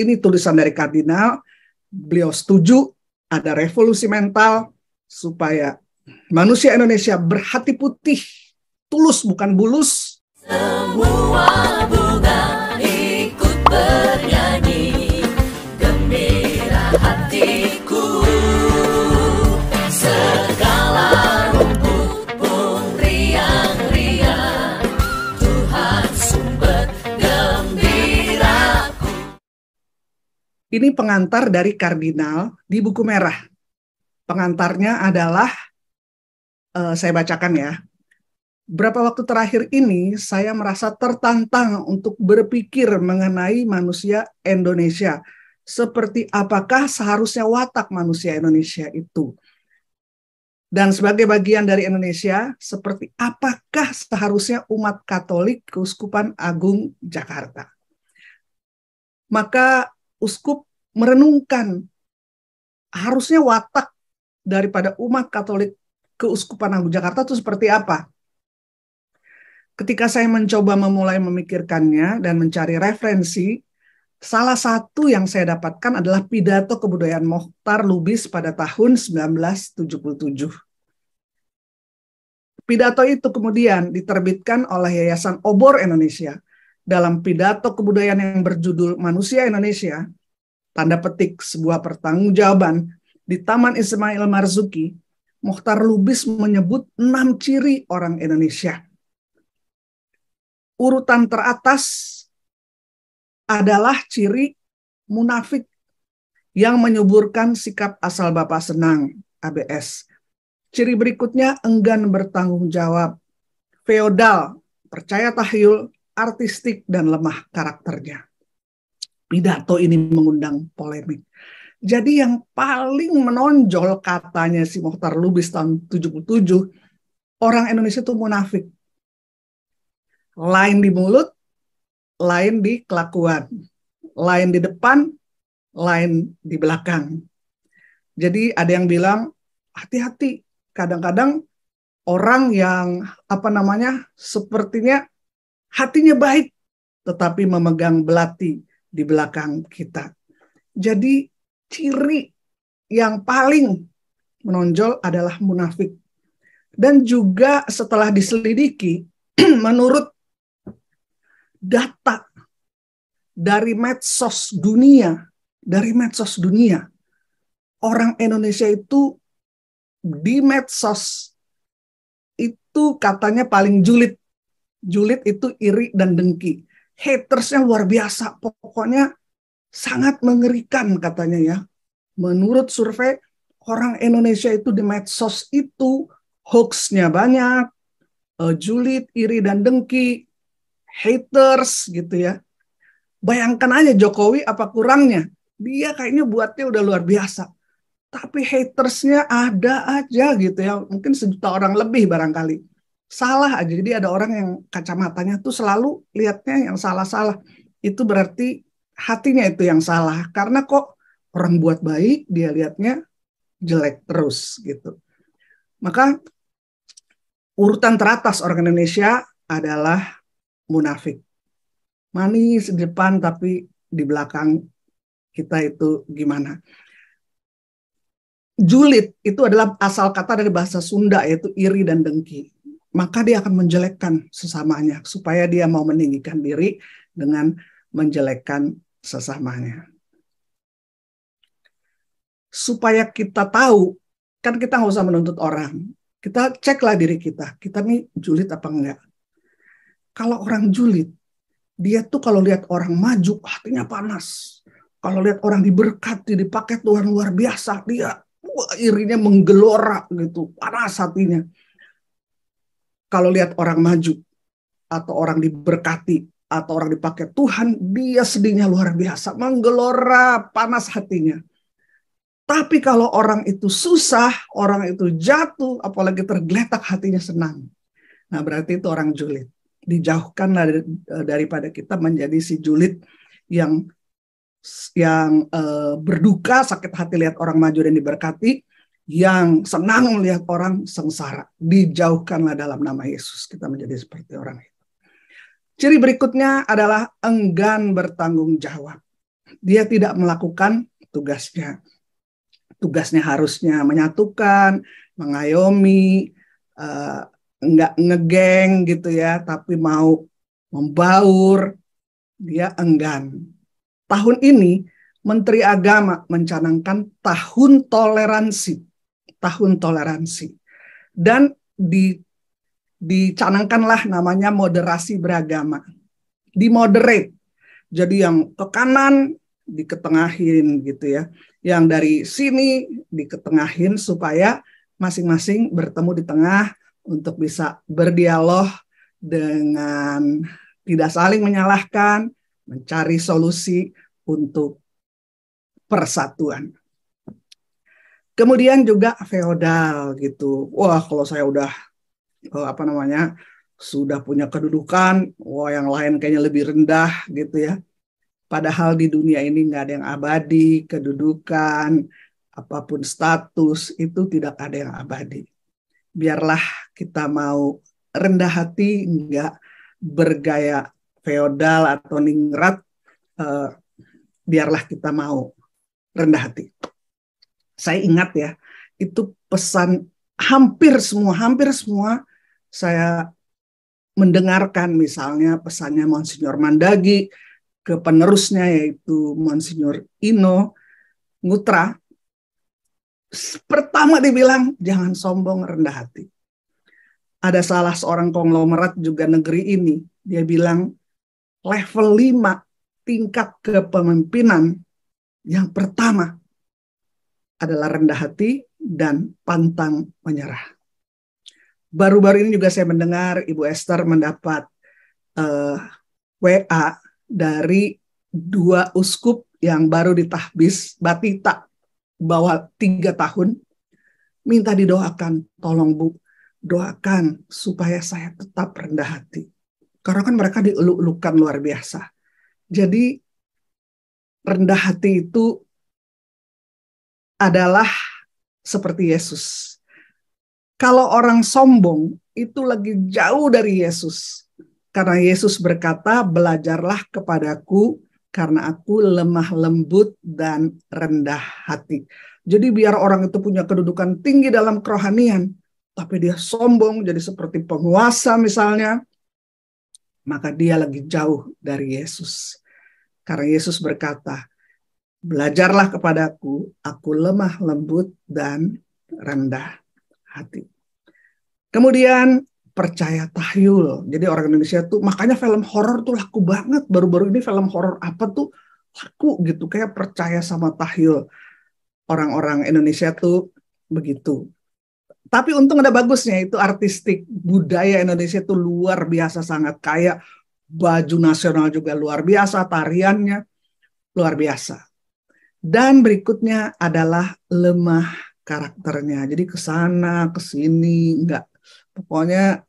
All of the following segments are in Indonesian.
ini tulisan dari kardinal, beliau setuju ada revolusi mental supaya manusia Indonesia berhati putih, tulus bukan bulus. Semua bu Ini pengantar dari kardinal di buku merah. Pengantarnya adalah uh, saya bacakan ya. Berapa waktu terakhir ini saya merasa tertantang untuk berpikir mengenai manusia Indonesia. Seperti apakah seharusnya watak manusia Indonesia itu? Dan sebagai bagian dari Indonesia, seperti apakah seharusnya umat Katolik Keuskupan Agung Jakarta? Maka uskup merenungkan harusnya watak daripada umat Katolik Keuskupan Agung Jakarta itu seperti apa. Ketika saya mencoba memulai memikirkannya dan mencari referensi, salah satu yang saya dapatkan adalah pidato kebudayaan Mohtar Lubis pada tahun 1977. Pidato itu kemudian diterbitkan oleh Yayasan Obor Indonesia dalam pidato kebudayaan yang berjudul Manusia Indonesia, tanda petik sebuah pertanggungjawaban di Taman Ismail Marzuki, Mohtar Lubis menyebut enam ciri orang Indonesia. Urutan teratas adalah ciri munafik yang menyuburkan sikap asal Bapak senang, ABS. Ciri berikutnya enggan bertanggung jawab, feodal, percaya tahyul, artistik dan lemah karakternya. Pidato ini mengundang polemik. Jadi yang paling menonjol katanya si Mohtar Lubis tahun 77, orang Indonesia itu munafik. Lain di mulut, lain di kelakuan. Lain di depan, lain di belakang. Jadi ada yang bilang, hati-hati. Kadang-kadang orang yang apa namanya sepertinya hatinya baik, tetapi memegang belati di belakang kita. Jadi ciri yang paling menonjol adalah munafik. Dan juga setelah diselidiki, menurut data dari medsos dunia, dari medsos dunia, orang Indonesia itu di medsos itu katanya paling julid julid itu iri dan dengki. Hatersnya luar biasa. Pokoknya sangat mengerikan katanya ya. Menurut survei, orang Indonesia itu di medsos itu hoaxnya banyak, eh, julid, iri, dan dengki, haters gitu ya. Bayangkan aja Jokowi apa kurangnya. Dia kayaknya buatnya udah luar biasa. Tapi hatersnya ada aja gitu ya. Mungkin sejuta orang lebih barangkali salah aja. Jadi ada orang yang kacamatanya tuh selalu lihatnya yang salah-salah. Itu berarti hatinya itu yang salah. Karena kok orang buat baik dia lihatnya jelek terus gitu. Maka urutan teratas orang Indonesia adalah munafik. Manis di depan tapi di belakang kita itu gimana. Julid itu adalah asal kata dari bahasa Sunda yaitu iri dan dengki maka dia akan menjelekkan sesamanya supaya dia mau meninggikan diri dengan menjelekkan sesamanya. Supaya kita tahu, kan kita nggak usah menuntut orang. Kita ceklah diri kita, kita nih julid apa enggak. Kalau orang julid, dia tuh kalau lihat orang maju, hatinya panas. Kalau lihat orang diberkati, dipakai Tuhan luar biasa, dia wah, irinya menggelora gitu, panas hatinya kalau lihat orang maju atau orang diberkati atau orang dipakai Tuhan, dia sedihnya luar biasa, menggelora, panas hatinya. Tapi kalau orang itu susah, orang itu jatuh, apalagi tergeletak hatinya senang. Nah, berarti itu orang julid. Dijauhkanlah eh, daripada kita menjadi si julid yang yang e, berduka, sakit hati lihat orang maju dan diberkati, yang senang melihat orang sengsara. Dijauhkanlah dalam nama Yesus. Kita menjadi seperti orang itu. Ciri berikutnya adalah enggan bertanggung jawab. Dia tidak melakukan tugasnya. Tugasnya harusnya menyatukan, mengayomi, uh, eh, enggak ngegeng gitu ya, tapi mau membaur, dia enggan. Tahun ini Menteri Agama mencanangkan tahun toleransi tahun toleransi. Dan di, dicanangkanlah namanya moderasi beragama. Dimoderate. Jadi yang ke kanan diketengahin gitu ya. Yang dari sini diketengahin supaya masing-masing bertemu di tengah untuk bisa berdialog dengan tidak saling menyalahkan, mencari solusi untuk persatuan. Kemudian juga feodal gitu. Wah, kalau saya udah eh, apa namanya? sudah punya kedudukan, wah yang lain kayaknya lebih rendah gitu ya. Padahal di dunia ini nggak ada yang abadi, kedudukan, apapun status itu tidak ada yang abadi. Biarlah kita mau rendah hati, nggak bergaya feodal atau ningrat, eh, biarlah kita mau rendah hati saya ingat ya, itu pesan hampir semua, hampir semua saya mendengarkan misalnya pesannya Monsignor Mandagi ke penerusnya yaitu Monsignor Ino Ngutra. Pertama dibilang jangan sombong rendah hati. Ada salah seorang konglomerat juga negeri ini, dia bilang level 5 tingkat kepemimpinan yang pertama adalah rendah hati dan pantang menyerah. Baru-baru ini juga saya mendengar Ibu Esther mendapat uh, eh, WA dari dua uskup yang baru ditahbis batita bahwa tiga tahun minta didoakan tolong bu doakan supaya saya tetap rendah hati karena kan mereka dieluk luar biasa jadi rendah hati itu adalah seperti Yesus. Kalau orang sombong itu lagi jauh dari Yesus. Karena Yesus berkata, "Belajarlah kepadaku karena aku lemah lembut dan rendah hati." Jadi biar orang itu punya kedudukan tinggi dalam kerohanian, tapi dia sombong jadi seperti penguasa misalnya, maka dia lagi jauh dari Yesus. Karena Yesus berkata, Belajarlah kepadaku, aku lemah lembut dan rendah hati. Kemudian percaya tahyul. Jadi orang Indonesia tuh makanya film horor tuh laku banget. Baru-baru ini film horor apa tuh laku gitu kayak percaya sama tahyul. Orang-orang Indonesia tuh begitu. Tapi untung ada bagusnya itu artistik budaya Indonesia tuh luar biasa sangat kaya. Baju nasional juga luar biasa, tariannya luar biasa. Dan berikutnya adalah lemah karakternya. Jadi ke sana, ke sini, enggak. Pokoknya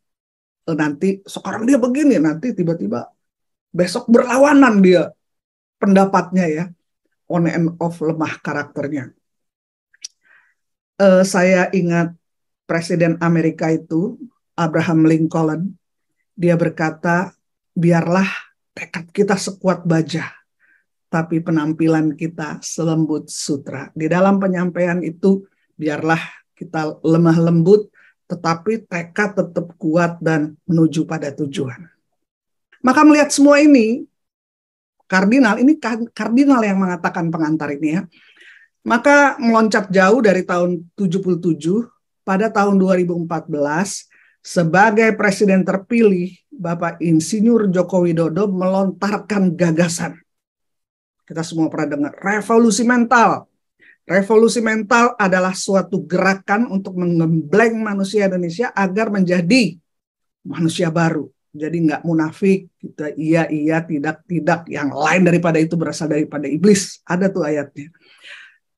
eh, nanti sekarang dia begini, nanti tiba-tiba besok berlawanan dia pendapatnya ya. On and off lemah karakternya. Uh, saya ingat Presiden Amerika itu, Abraham Lincoln, dia berkata, biarlah tekad kita sekuat baja tapi penampilan kita selembut sutra. Di dalam penyampaian itu, biarlah kita lemah lembut, tetapi tekad tetap kuat dan menuju pada tujuan. Maka melihat semua ini, kardinal, ini kardinal yang mengatakan pengantar ini ya, maka meloncat jauh dari tahun 77 pada tahun 2014 sebagai presiden terpilih Bapak Insinyur Joko Widodo melontarkan gagasan kita semua pernah dengar revolusi mental. Revolusi mental adalah suatu gerakan untuk mengembleng manusia Indonesia agar menjadi manusia baru. Jadi nggak munafik, kita iya iya tidak tidak. Yang lain daripada itu berasal daripada iblis. Ada tuh ayatnya.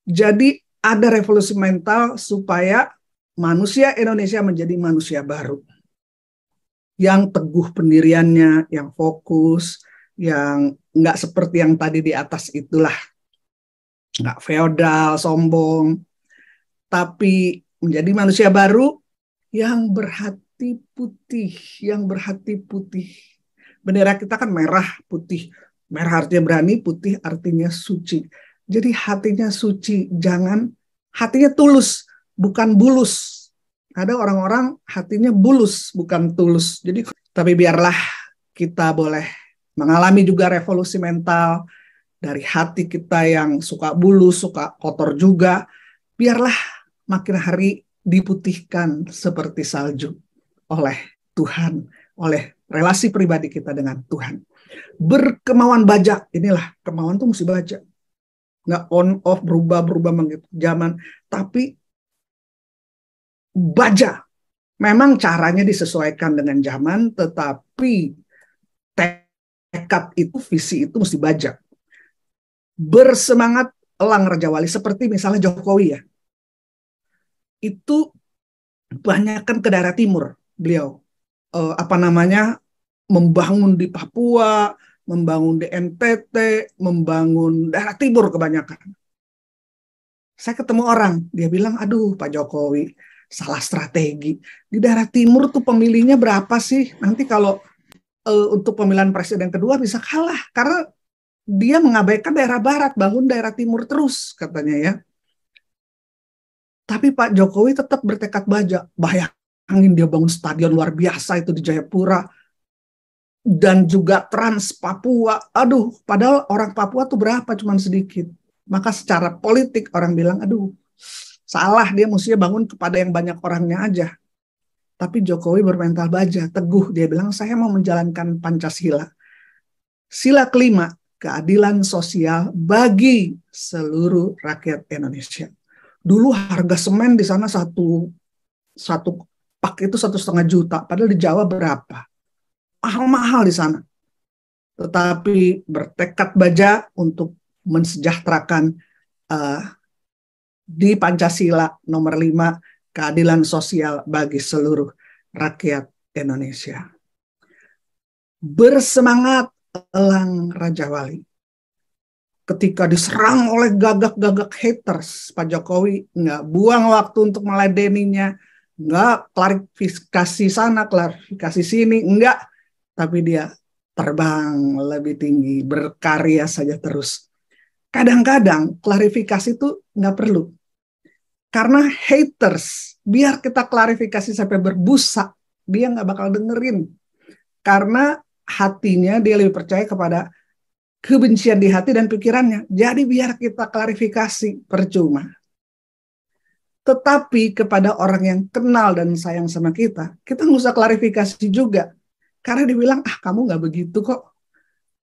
Jadi ada revolusi mental supaya manusia Indonesia menjadi manusia baru. Yang teguh pendiriannya, yang fokus, yang nggak seperti yang tadi di atas itulah nggak feodal sombong tapi menjadi manusia baru yang berhati putih yang berhati putih bendera kita kan merah putih merah artinya berani putih artinya suci jadi hatinya suci jangan hatinya tulus bukan bulus ada orang-orang hatinya bulus bukan tulus jadi tapi biarlah kita boleh mengalami juga revolusi mental dari hati kita yang suka bulu, suka kotor juga, biarlah makin hari diputihkan seperti salju oleh Tuhan, oleh relasi pribadi kita dengan Tuhan. Berkemauan bajak, inilah kemauan tuh mesti bajak. Nggak on off, berubah-berubah mengikuti zaman, tapi baja. Memang caranya disesuaikan dengan zaman, tetapi tekad itu visi itu mesti bajak. Bersemangat elang Raja Wali seperti misalnya Jokowi ya. Itu banyakkan ke daerah timur beliau. Eh, apa namanya? membangun di Papua, membangun di NTT, membangun daerah timur kebanyakan. Saya ketemu orang, dia bilang, "Aduh, Pak Jokowi, salah strategi. Di daerah timur tuh pemilihnya berapa sih? Nanti kalau uh, untuk pemilihan presiden kedua bisa kalah karena dia mengabaikan daerah barat, bangun daerah timur terus katanya ya. Tapi Pak Jokowi tetap bertekad baja. bahaya angin dia bangun stadion luar biasa itu di Jayapura dan juga Trans Papua. Aduh, padahal orang Papua tuh berapa cuman sedikit. Maka secara politik orang bilang, aduh, salah dia mestinya bangun kepada yang banyak orangnya aja. Tapi Jokowi bermental baja, teguh. Dia bilang, saya mau menjalankan Pancasila. Sila kelima, keadilan sosial bagi seluruh rakyat Indonesia. Dulu harga semen di sana satu satu pak itu satu setengah juta, padahal di Jawa berapa? Mahal-mahal di sana. Tetapi bertekad baja untuk mensejahterakan uh, di Pancasila nomor lima keadilan sosial bagi seluruh rakyat Indonesia. Bersemangat Elang Raja Wali. Ketika diserang oleh gagak-gagak haters, Pak Jokowi nggak buang waktu untuk meladeninya, nggak klarifikasi sana, klarifikasi sini, nggak. Tapi dia terbang lebih tinggi, berkarya saja terus. Kadang-kadang klarifikasi itu nggak perlu, karena haters, biar kita klarifikasi sampai berbusa, dia nggak bakal dengerin. Karena hatinya dia lebih percaya kepada kebencian di hati dan pikirannya. Jadi biar kita klarifikasi, percuma. Tetapi kepada orang yang kenal dan sayang sama kita, kita nggak usah klarifikasi juga. Karena dibilang, ah kamu nggak begitu kok.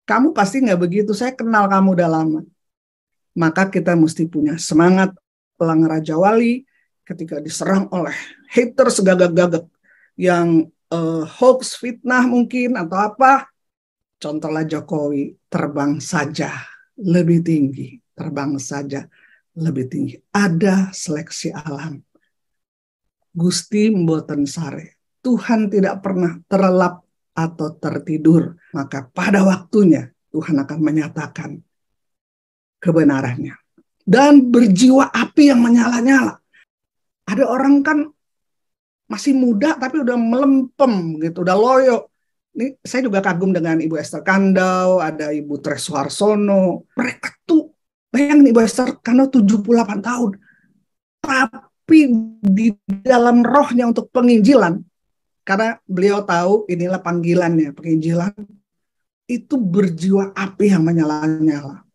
Kamu pasti nggak begitu, saya kenal kamu udah lama. Maka kita mesti punya semangat Pelang Raja Wali ketika diserang oleh hater gagak-gagak yang uh, hoax, fitnah mungkin atau apa. Contohlah Jokowi terbang saja lebih tinggi, terbang saja lebih tinggi. Ada seleksi alam. Gusti mboten sare. Tuhan tidak pernah terlelap atau tertidur. Maka pada waktunya Tuhan akan menyatakan kebenarannya dan berjiwa api yang menyala-nyala. Ada orang kan masih muda tapi udah melempem gitu, udah loyo. Ini saya juga kagum dengan Ibu Esther Kandau, ada Ibu Treswarsono. Mereka tuh, bayangin Ibu Esther Kandau 78 tahun. Tapi di dalam rohnya untuk penginjilan, karena beliau tahu inilah panggilannya, penginjilan itu berjiwa api yang menyala-nyala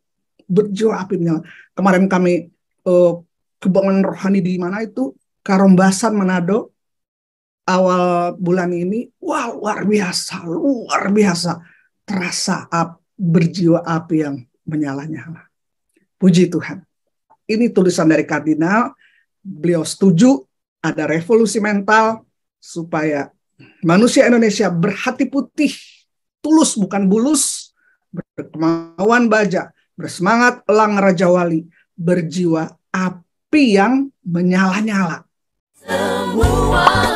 berjuang api menyala. Kemarin kami uh, eh, kebangunan rohani di mana itu Karombasan Manado awal bulan ini wah luar biasa luar biasa terasa ap, berjiwa api yang menyala-nyala. Puji Tuhan. Ini tulisan dari kardinal, beliau setuju ada revolusi mental supaya manusia Indonesia berhati putih, tulus bukan bulus, berkemauan baja, bersemangat elang Raja Wali, berjiwa api yang menyala-nyala. Semua